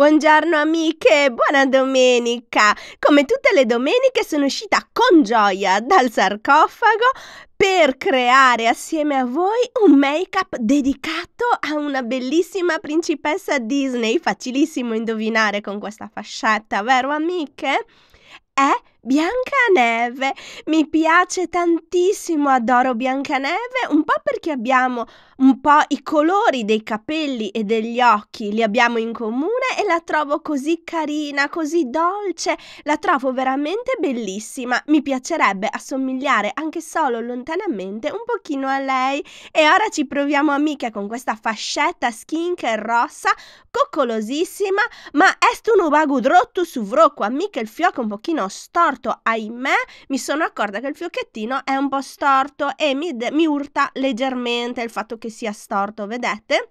Buongiorno amiche, buona domenica! Come tutte le domeniche sono uscita con gioia dal sarcofago per creare assieme a voi un make-up dedicato a una bellissima principessa Disney, facilissimo indovinare con questa fascetta, vero amiche? È Biancaneve, mi piace tantissimo, adoro Biancaneve, un po' perché abbiamo un po' i colori dei capelli e degli occhi, li abbiamo in comune e la trovo così carina, così dolce, la trovo veramente bellissima, mi piacerebbe assomigliare anche solo lontanamente un pochino a lei e ora ci proviamo amiche con questa fascetta skincare rossa, coccolosissima, ma est un uvago drotto su vrocco, amiche il fioco un pochino storto torto, ahimè, mi sono accorta che il fiocchettino è un po' storto e mi, mi urta leggermente il fatto che sia storto, vedete?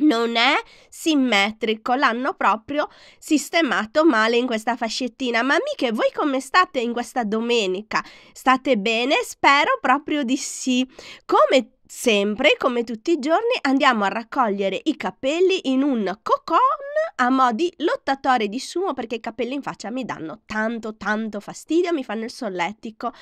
non è simmetrico, l'hanno proprio sistemato male in questa fascettina. Ma amiche, voi come state in questa domenica? State bene? Spero proprio di sì. Come Sempre, come tutti i giorni, andiamo a raccogliere i capelli in un cocon a mo' di lottatore di sumo perché i capelli in faccia mi danno tanto tanto fastidio, mi fanno il solletico.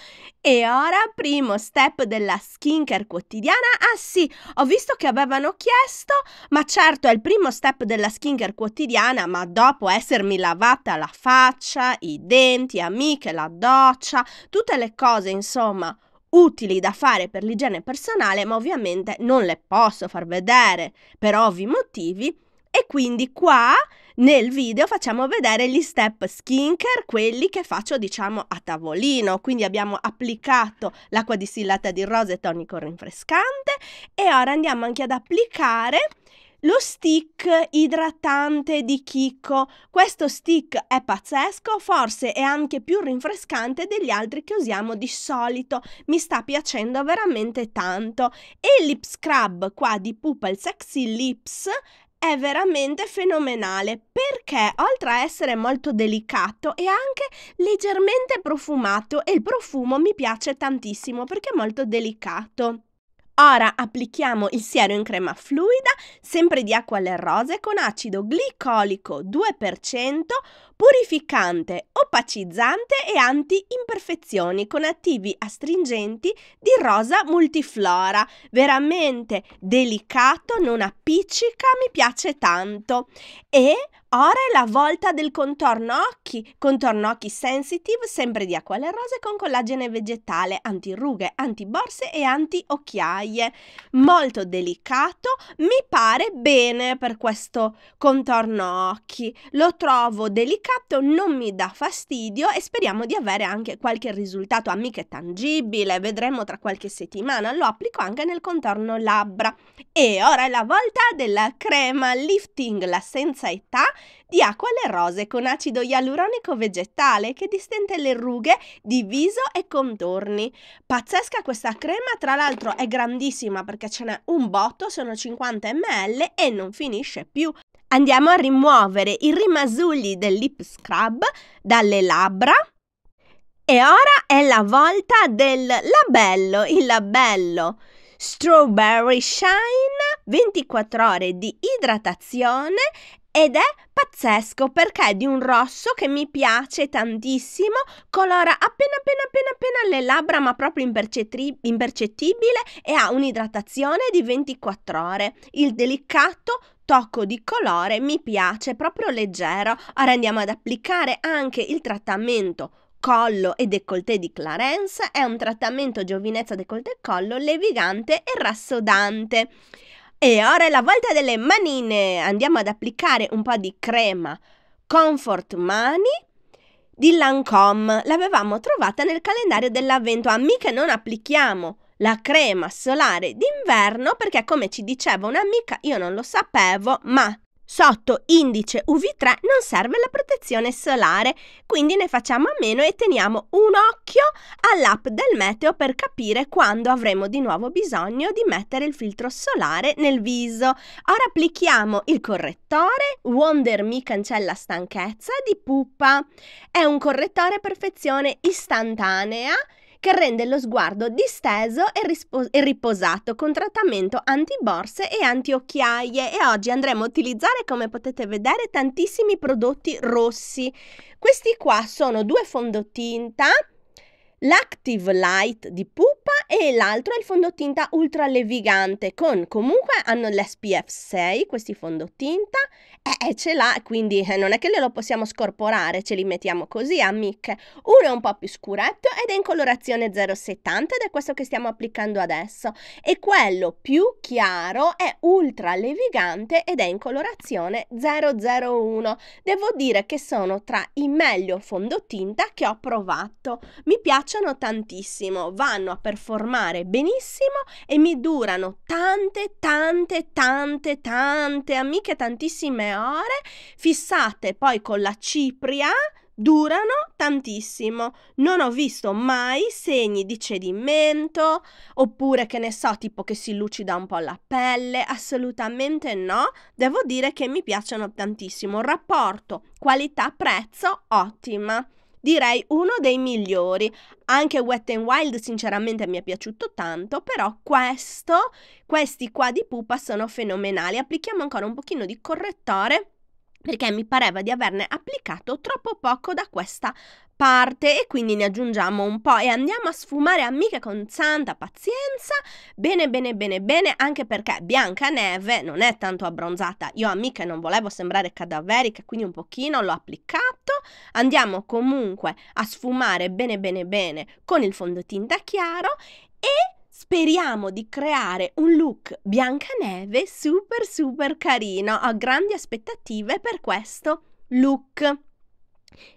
E ora, primo step della skincare quotidiana. Ah sì, ho visto che avevano chiesto, ma certo è il primo step della skincare quotidiana, ma dopo essermi lavata la faccia, i denti, amiche, la doccia, tutte le cose insomma utili da fare per l'igiene personale, ma ovviamente non le posso far vedere per ovvi motivi. E quindi qua nel video facciamo vedere gli step skincare, quelli che faccio diciamo a tavolino. Quindi abbiamo applicato l'acqua distillata di rose tonico rinfrescante e ora andiamo anche ad applicare lo stick idratante di Chicco. Questo stick è pazzesco, forse è anche più rinfrescante degli altri che usiamo di solito. Mi sta piacendo veramente tanto. E il lip scrub qua di Pupil Sexy Lips è veramente fenomenale perché oltre a essere molto delicato è anche leggermente profumato e il profumo mi piace tantissimo perché è molto delicato. Ora applichiamo il siero in crema fluida, sempre di acqua alle rose, con acido glicolico 2%, purificante, opacizzante e anti-imperfezioni con attivi astringenti di rosa multiflora. Veramente delicato, non appiccica, mi piace tanto. E Ora è la volta del contorno occhi, contorno occhi sensitive sempre di acqua alle rose con collagene vegetale, antirughe, antiborse e anti-occhiaie. Molto delicato, mi pare bene per questo contorno occhi. Lo trovo delicato, non mi dà fastidio e speriamo di avere anche qualche risultato amiche tangibile. Vedremo tra qualche settimana, lo applico anche nel contorno labbra. E ora è la volta della crema lifting, la senza età di acqua alle rose con acido ialuronico vegetale che distende le rughe di viso e contorni. Pazzesca questa crema, tra l'altro è grandissima perché ce n'è un botto, sono 50 ml e non finisce più. Andiamo a rimuovere i rimasugli del lip scrub dalle labbra. E ora è la volta del labello, il labello Strawberry Shine 24 ore di idratazione ed è Pazzesco perché è di un rosso che mi piace tantissimo, colora appena appena appena appena le labbra ma proprio impercettibile, impercettibile e ha un'idratazione di 24 ore. Il delicato tocco di colore mi piace, proprio leggero. Ora andiamo ad applicare anche il trattamento collo e décolleté di Clarence è un trattamento giovinezza décolleté collo levigante e rassodante. E ora è la volta delle manine. Andiamo ad applicare un po' di crema Comfort Mani di Lancome. L'avevamo trovata nel calendario dell'avvento. Ah, mica non applichiamo la crema solare d'inverno perché come ci diceva un'amica, io non lo sapevo, ma Sotto indice UV3 non serve la protezione solare, quindi ne facciamo a meno e teniamo un occhio all'app del meteo per capire quando avremo di nuovo bisogno di mettere il filtro solare nel viso. Ora applichiamo il correttore Wonder Me Cancella Stanchezza di Pupa. È un correttore perfezione istantanea che rende lo sguardo disteso e, rispo- e riposato con trattamento anti-borse e antiocchiaie e oggi andremo a utilizzare come potete vedere tantissimi prodotti rossi. Questi qua sono due fondotinta l'Active Light di Pupa e l'altro è il fondotinta ultra levigante con comunque hanno l'SPF 6 questi fondotinta e eh, ce l'ha quindi eh, non è che lo possiamo scorporare ce li mettiamo così amiche uno è un po' più scuretto ed è in colorazione 070 ed è questo che stiamo applicando adesso e quello più chiaro è ultra levigante ed è in colorazione 001 devo dire che sono tra i meglio fondotinta che ho provato mi piace piacciono tantissimo, vanno a performare benissimo e mi durano tante, tante, tante, tante amiche, tantissime ore, fissate poi con la cipria, durano tantissimo. Non ho visto mai segni di cedimento, oppure che ne so, tipo che si lucida un po' la pelle, assolutamente no. Devo dire che mi piacciono tantissimo. Rapporto qualità-prezzo ottima direi uno dei migliori. Anche Wet n Wild sinceramente mi è piaciuto tanto, però questo, questi qua di pupa sono fenomenali. Applichiamo ancora un pochino di correttore perché mi pareva di averne applicato troppo poco da questa parte e quindi ne aggiungiamo un po' e andiamo a sfumare amiche con santa pazienza, bene bene bene bene, anche perché Biancaneve non è tanto abbronzata, io amiche non volevo sembrare cadaverica, quindi un pochino l'ho applicato, andiamo comunque a sfumare bene bene bene con il fondotinta chiaro e Speriamo di creare un look Biancaneve super super carino. Ho grandi aspettative per questo look.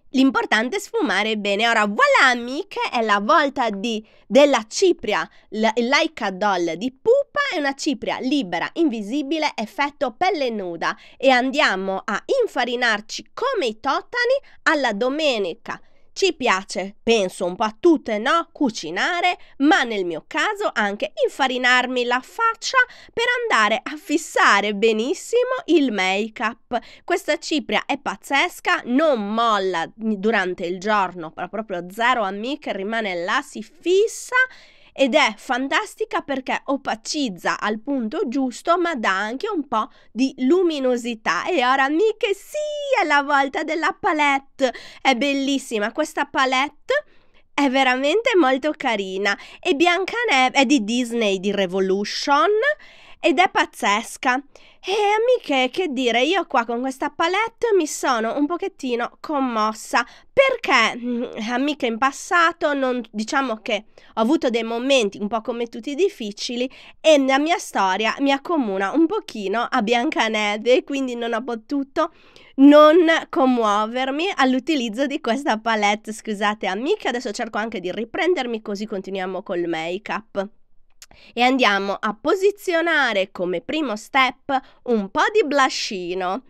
L'importante è sfumare bene. Ora, voilà amiche, è la volta di, della cipria, la, Laika Doll di Pupa, è una cipria libera, invisibile, effetto pelle nuda e andiamo a infarinarci come i totani alla domenica ci piace, penso un po' a tutte, no? Cucinare, ma nel mio caso anche infarinarmi la faccia per andare a fissare benissimo il make-up. Questa cipria è pazzesca, non molla durante il giorno, proprio zero amiche, rimane là, si fissa ed è fantastica perché opacizza al punto giusto ma dà anche un po' di luminosità e ora amiche sì è la volta della palette è bellissima questa palette è veramente molto carina e Biancaneve è di Disney di Revolution ed è pazzesca e amiche, che dire, io qua con questa palette mi sono un pochettino commossa perché, mm, amiche, in passato non, diciamo che ho avuto dei momenti un po' come tutti difficili e la mia storia mi accomuna un pochino a Biancaneve, quindi non ho potuto non commuovermi all'utilizzo di questa palette. Scusate, amiche, adesso cerco anche di riprendermi così continuiamo col make-up e andiamo a posizionare come primo step un po' di bluscino.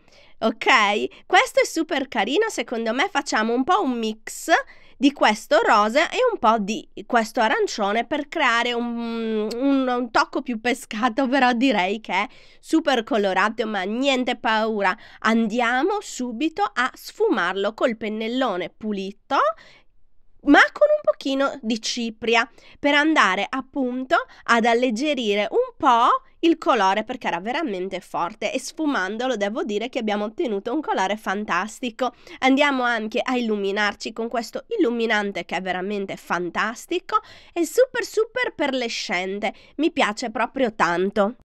Ok? Questo è super carino, secondo me facciamo un po' un mix di questo rosa e un po' di questo arancione per creare un, un, un, tocco più pescato, però direi che è super colorato, ma niente paura. Andiamo subito a sfumarlo col pennellone pulito ma con un pochino di cipria per andare appunto ad alleggerire un po' il colore perché era veramente forte e sfumandolo devo dire che abbiamo ottenuto un colore fantastico. Andiamo anche a illuminarci con questo illuminante che è veramente fantastico e super super perlescente, mi piace proprio tanto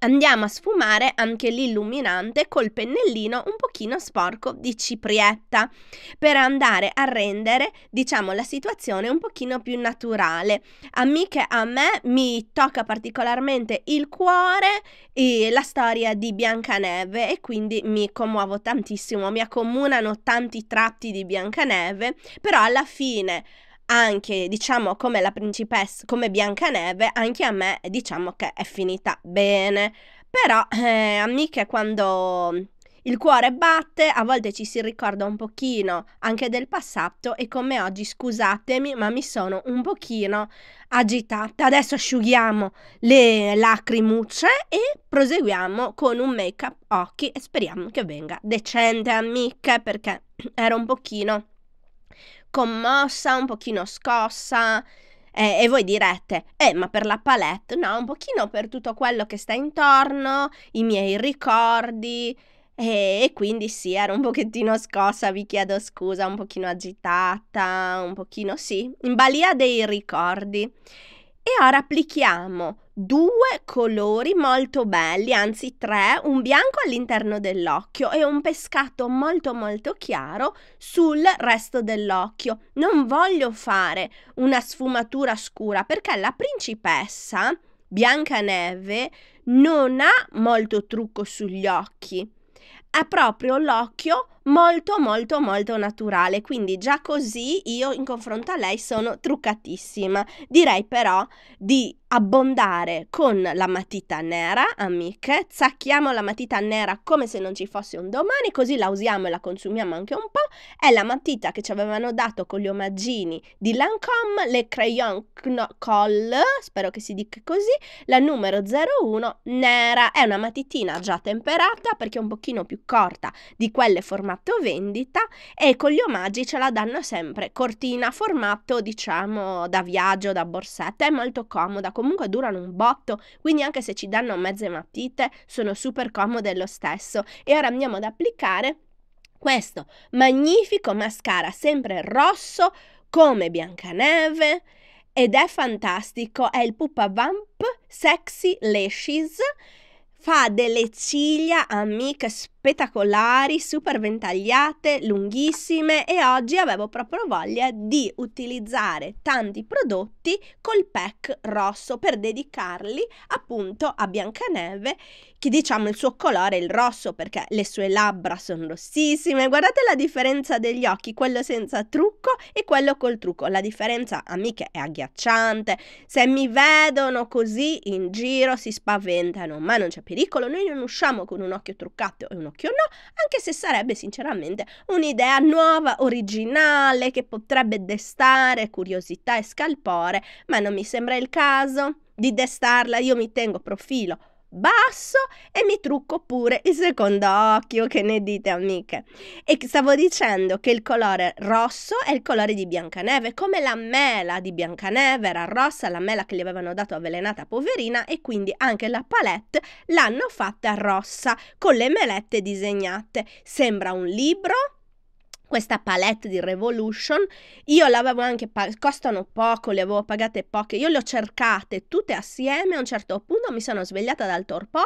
andiamo a sfumare anche l'illuminante col pennellino un pochino sporco di ciprietta per andare a rendere diciamo la situazione un pochino più naturale amiche a me mi tocca particolarmente il cuore e la storia di Biancaneve e quindi mi commuovo tantissimo mi accomunano tanti tratti di Biancaneve però alla fine anche, diciamo, come la principessa, come Biancaneve, anche a me, diciamo che è finita bene. Però, eh, amiche, quando il cuore batte, a volte ci si ricorda un pochino anche del passato e come oggi, scusatemi, ma mi sono un pochino agitata. Adesso asciughiamo le lacrimucce e proseguiamo con un make-up occhi e speriamo che venga decente, amiche, perché era un pochino commossa, un pochino scossa. Eh, e voi direte, eh, ma per la palette? No, un pochino per tutto quello che sta intorno, i miei ricordi. e, quindi sì, ero un pochettino scossa, vi chiedo scusa, un pochino agitata, un pochino sì, in balia dei ricordi. E ora applichiamo due colori molto belli, anzi tre, un bianco all'interno dell'occhio e un pescato molto molto chiaro sul resto dell'occhio. Non voglio fare una sfumatura scura perché la principessa Biancaneve non ha molto trucco sugli occhi. Ha proprio l'occhio molto molto molto naturale, quindi già così io in confronto a lei sono truccatissima. Direi però di abbondare con la matita nera, amiche, zacchiamo la matita nera come se non ci fosse un domani, così la usiamo e la consumiamo anche un po'. È la matita che ci avevano dato con gli omaggini di Lancome, le crayon col, spero che si dica così, la numero 01 nera. È una matitina già temperata perché è un pochino più corta di quelle formate fatto vendita e con gli omaggi ce la danno sempre cortina, formato diciamo da viaggio, da borsetta, è molto comoda, comunque durano un botto, quindi anche se ci danno mezze matite sono super comode lo stesso. E ora andiamo ad applicare questo magnifico mascara sempre rosso come Biancaneve ed è fantastico, è il Pupa Vamp Sexy Lashes, fa delle ciglia amiche spazio spettacolari, super ventagliate, lunghissime e oggi avevo proprio voglia di utilizzare tanti prodotti col pack rosso per dedicarli appunto a Biancaneve che diciamo il suo colore è il rosso perché le sue labbra sono rossissime guardate la differenza degli occhi quello senza trucco e quello col trucco la differenza amiche è agghiacciante se mi vedono così in giro si spaventano ma non c'è pericolo noi non usciamo con un occhio truccato e un Pinocchio no, anche se sarebbe sinceramente un'idea nuova, originale, che potrebbe destare curiosità e scalpore, ma non mi sembra il caso di destarla io mi tengo profilo basso e mi trucco pure il secondo occhio, che ne dite amiche? E stavo dicendo che il colore rosso è il colore di Biancaneve, come la mela di Biancaneve era rossa, la mela che gli avevano dato avvelenata poverina e quindi anche la palette l'hanno fatta rossa con le melette disegnate. Sembra un libro questa palette di Revolution. Io l'avevo anche, pag- costano poco, le avevo pagate poche, io le ho cercate tutte assieme, a un certo punto mi sono svegliata dal torpore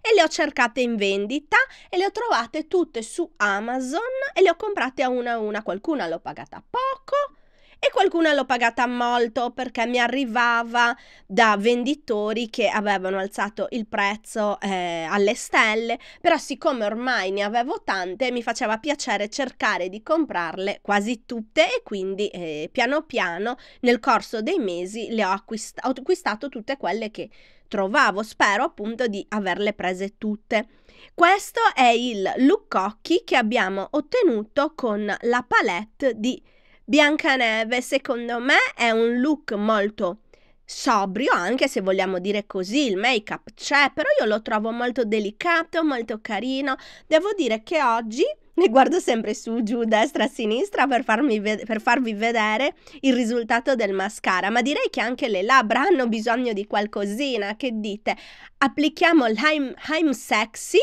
e le ho cercate in vendita e le ho trovate tutte su Amazon e le ho comprate a una a una, qualcuna l'ho pagata poco e qualcuna l'ho pagata molto perché mi arrivava da venditori che avevano alzato il prezzo eh, alle stelle, però siccome ormai ne avevo tante mi faceva piacere cercare di comprarle quasi tutte e quindi eh, piano piano nel corso dei mesi le ho, acquist- ho acquistato tutte quelle che trovavo, spero appunto di averle prese tutte. Questo è il look occhi che abbiamo ottenuto con la palette di Biancaneve, secondo me, è un look molto sobrio, anche se vogliamo dire così, il make-up c'è, però io lo trovo molto delicato, molto carino. Devo dire che oggi ne guardo sempre su, giù, destra, sinistra per, ve- per, farvi vedere il risultato del mascara, ma direi che anche le labbra hanno bisogno di qualcosina, che dite? Applichiamo l'Hime Sexy,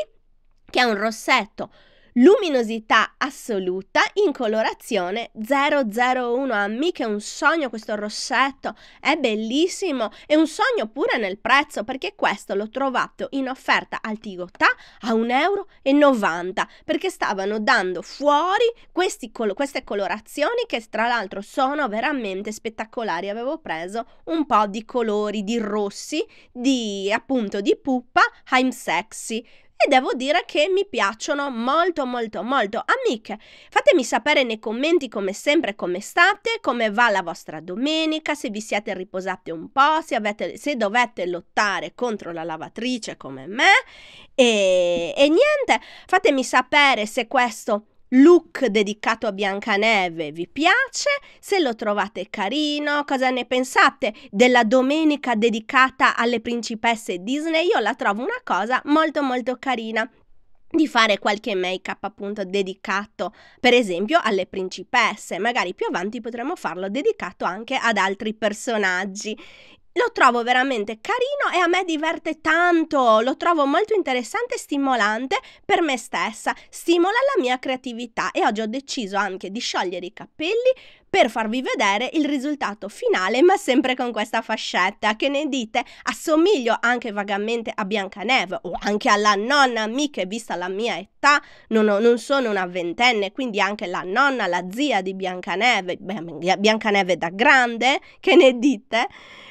che è un rossetto luminosità assoluta in colorazione 001. Ammi che è un sogno questo rossetto, è bellissimo, è un sogno pure nel prezzo perché questo l'ho trovato in offerta al Tigotà a 1,90 euro perché stavano dando fuori questi, queste colorazioni che tra l'altro sono veramente spettacolari. Avevo preso un po' di colori, di rossi, di appunto di puppa, I'm sexy e devo dire che mi piacciono molto molto molto. Amiche, fatemi sapere nei commenti come sempre come state, come va la vostra domenica, se vi siete riposate un po', se, avete, se dovete lottare contro la lavatrice come me e, e niente, fatemi sapere se questo look dedicato a Biancaneve vi piace, se lo trovate carino, cosa ne pensate della domenica dedicata alle principesse Disney? Io la trovo una cosa molto molto carina di fare qualche make up appunto dedicato per esempio alle principesse, magari più avanti potremmo farlo dedicato anche ad altri personaggi lo trovo veramente carino e a me diverte tanto, lo trovo molto interessante e stimolante per me stessa, stimola la mia creatività e oggi ho deciso anche di sciogliere i capelli per farvi vedere il risultato finale, ma sempre con questa fascetta. Che ne dite? Assomiglio anche vagamente a Biancaneve o anche alla nonna mica vista la mia età, non, ho, non sono una ventenne, quindi anche la nonna, la zia di Biancaneve, Biancaneve da grande, che ne dite?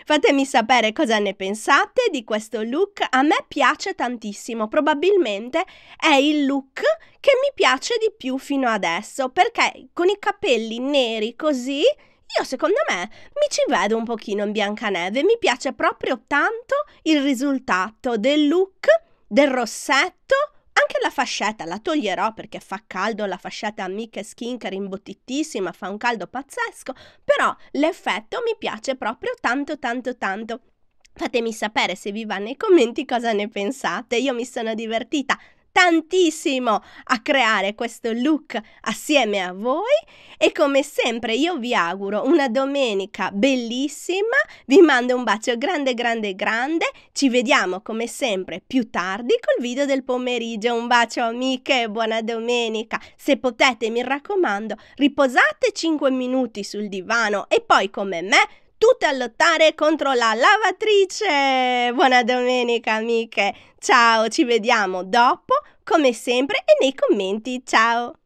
Fatemi sapere cosa ne pensate di questo look, a me piace tantissimo, probabilmente è il look che mi piace di più fino adesso, perché con i capelli neri così, io secondo me mi ci vedo un pochino in Biancaneve, mi piace proprio tanto il risultato del look, del rossetto, anche la fascetta la toglierò perché fa caldo, la fascetta amica skincare imbottitissima, fa un caldo pazzesco, però l'effetto mi piace proprio tanto tanto tanto. Fatemi sapere se vi va nei commenti cosa ne pensate, io mi sono divertita tantissimo a creare questo look assieme a voi e come sempre io vi auguro una domenica bellissima, vi mando un bacio grande grande grande, ci vediamo come sempre più tardi col video del pomeriggio, un bacio amiche, buona domenica, se potete mi raccomando riposate 5 minuti sul divano e poi come me tutte a lottare contro la lavatrice. Buona domenica amiche, ciao, ci vediamo dopo, come sempre, e nei commenti, ciao.